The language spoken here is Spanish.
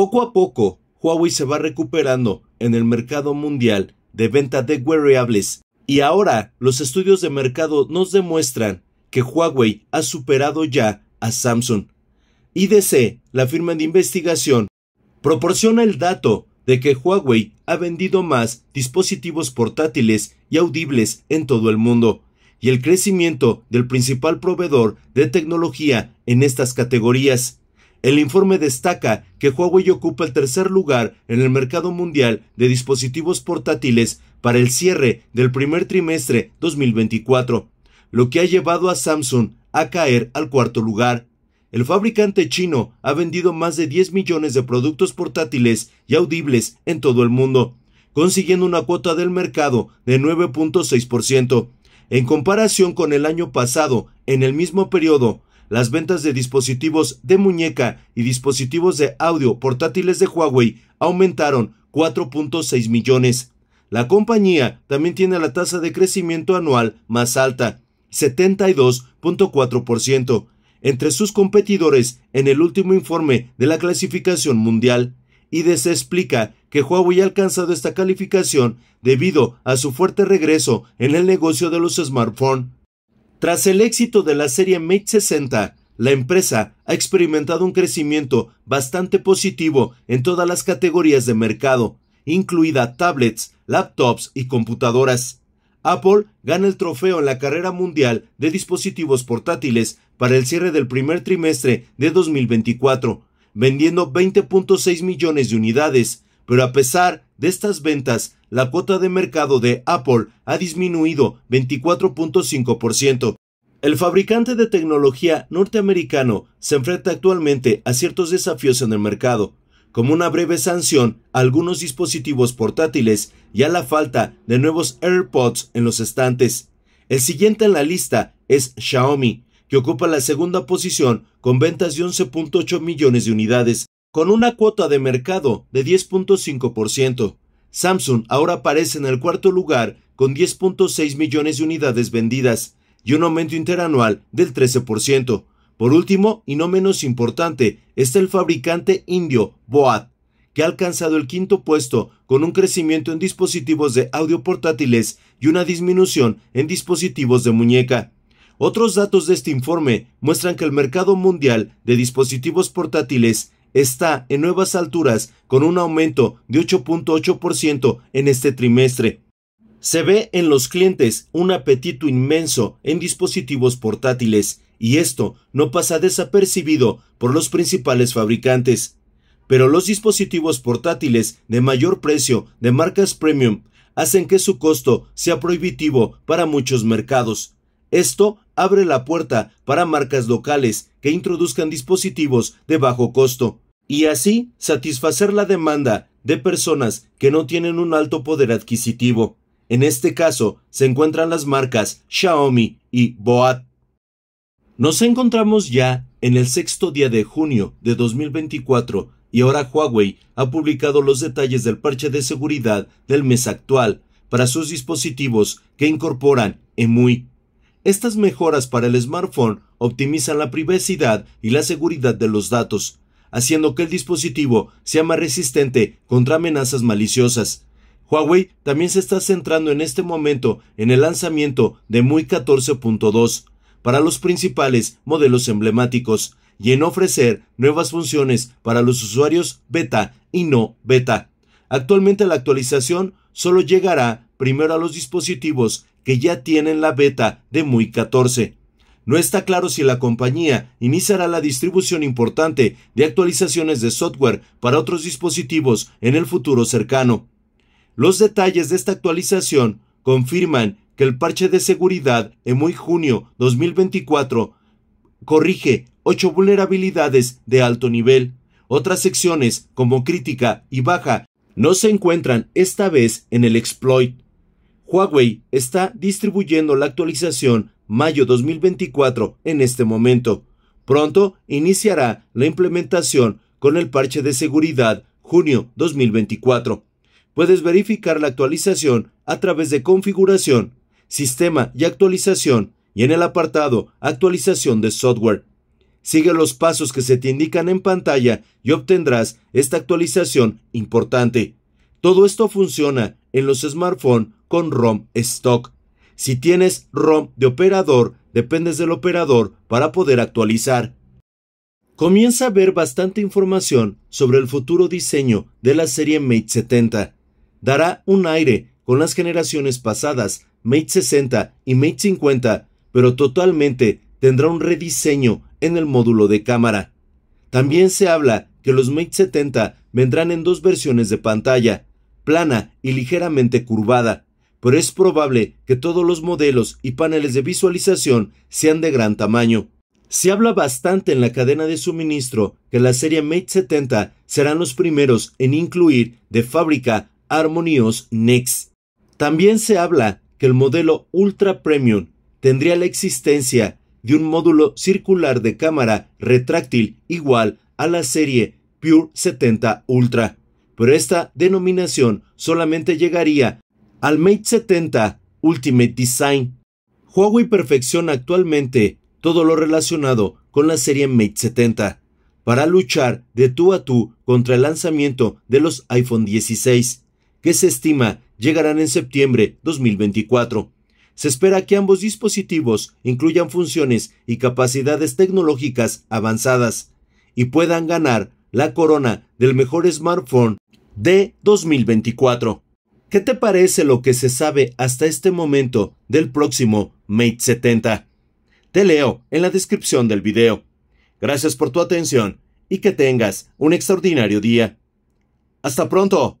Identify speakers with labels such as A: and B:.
A: Poco a poco, Huawei se va recuperando en el mercado mundial de venta de wearables y ahora los estudios de mercado nos demuestran que Huawei ha superado ya a Samsung. IDC, la firma de investigación, proporciona el dato de que Huawei ha vendido más dispositivos portátiles y audibles en todo el mundo, y el crecimiento del principal proveedor de tecnología en estas categorías. El informe destaca que Huawei ocupa el tercer lugar en el mercado mundial de dispositivos portátiles para el cierre del primer trimestre 2024, lo que ha llevado a Samsung a caer al cuarto lugar. El fabricante chino ha vendido más de 10 millones de productos portátiles y audibles en todo el mundo, consiguiendo una cuota del mercado de 9.6%. En comparación con el año pasado, en el mismo periodo, las ventas de dispositivos de muñeca y dispositivos de audio portátiles de Huawei aumentaron 4.6 millones. La compañía también tiene la tasa de crecimiento anual más alta, 72.4%, entre sus competidores en el último informe de la clasificación mundial. Y se explica que Huawei ha alcanzado esta calificación debido a su fuerte regreso en el negocio de los smartphones tras el éxito de la serie Mate 60, la empresa ha experimentado un crecimiento bastante positivo en todas las categorías de mercado, incluida tablets, laptops y computadoras. Apple gana el trofeo en la carrera mundial de dispositivos portátiles para el cierre del primer trimestre de 2024, vendiendo 20.6 millones de unidades, pero a pesar de estas ventas, la cuota de mercado de Apple ha disminuido 24.5%. El fabricante de tecnología norteamericano se enfrenta actualmente a ciertos desafíos en el mercado, como una breve sanción a algunos dispositivos portátiles y a la falta de nuevos AirPods en los estantes. El siguiente en la lista es Xiaomi, que ocupa la segunda posición con ventas de 11.8 millones de unidades, con una cuota de mercado de 10.5%. Samsung ahora aparece en el cuarto lugar con 10.6 millones de unidades vendidas y un aumento interanual del 13%. Por último, y no menos importante, está el fabricante indio Boat, que ha alcanzado el quinto puesto con un crecimiento en dispositivos de audio portátiles y una disminución en dispositivos de muñeca. Otros datos de este informe muestran que el mercado mundial de dispositivos portátiles está en nuevas alturas con un aumento de 8.8% en este trimestre. Se ve en los clientes un apetito inmenso en dispositivos portátiles y esto no pasa desapercibido por los principales fabricantes. Pero los dispositivos portátiles de mayor precio de marcas premium hacen que su costo sea prohibitivo para muchos mercados. Esto abre la puerta para marcas locales que introduzcan dispositivos de bajo costo y así satisfacer la demanda de personas que no tienen un alto poder adquisitivo. En este caso se encuentran las marcas Xiaomi y Boat. Nos encontramos ya en el sexto día de junio de 2024 y ahora Huawei ha publicado los detalles del parche de seguridad del mes actual para sus dispositivos que incorporan EMUI. Estas mejoras para el smartphone optimizan la privacidad y la seguridad de los datos, haciendo que el dispositivo sea más resistente contra amenazas maliciosas. Huawei también se está centrando en este momento en el lanzamiento de MUI 14.2 para los principales modelos emblemáticos y en ofrecer nuevas funciones para los usuarios beta y no beta. Actualmente la actualización solo llegará primero a los dispositivos que ya tienen la beta de Muy 14. No está claro si la compañía iniciará la distribución importante de actualizaciones de software para otros dispositivos en el futuro cercano. Los detalles de esta actualización confirman que el parche de seguridad en muy junio 2024 corrige 8 vulnerabilidades de alto nivel. Otras secciones como crítica y baja no se encuentran esta vez en el exploit. Huawei está distribuyendo la actualización mayo 2024 en este momento. Pronto iniciará la implementación con el parche de seguridad junio 2024. Puedes verificar la actualización a través de configuración, sistema y actualización y en el apartado actualización de software. Sigue los pasos que se te indican en pantalla y obtendrás esta actualización importante. Todo esto funciona en los smartphones con ROM stock. Si tienes ROM de operador, dependes del operador para poder actualizar. Comienza a ver bastante información sobre el futuro diseño de la serie Mate 70. Dará un aire con las generaciones pasadas, Mate 60 y Mate 50, pero totalmente tendrá un rediseño en el módulo de cámara. También se habla que los Mate 70 vendrán en dos versiones de pantalla, plana y ligeramente curvada pero es probable que todos los modelos y paneles de visualización sean de gran tamaño. Se habla bastante en la cadena de suministro que la serie Mate 70 serán los primeros en incluir de fábrica Harmonios Next. También se habla que el modelo Ultra Premium tendría la existencia de un módulo circular de cámara retráctil igual a la serie Pure 70 Ultra, pero esta denominación solamente llegaría al Mate 70 Ultimate Design. Huawei perfecciona actualmente todo lo relacionado con la serie Mate 70 para luchar de tú a tú contra el lanzamiento de los iPhone 16, que se estima llegarán en septiembre 2024. Se espera que ambos dispositivos incluyan funciones y capacidades tecnológicas avanzadas y puedan ganar la corona del mejor smartphone de 2024. ¿Qué te parece lo que se sabe hasta este momento del próximo Mate 70? Te leo en la descripción del video. Gracias por tu atención y que tengas un extraordinario día. Hasta pronto.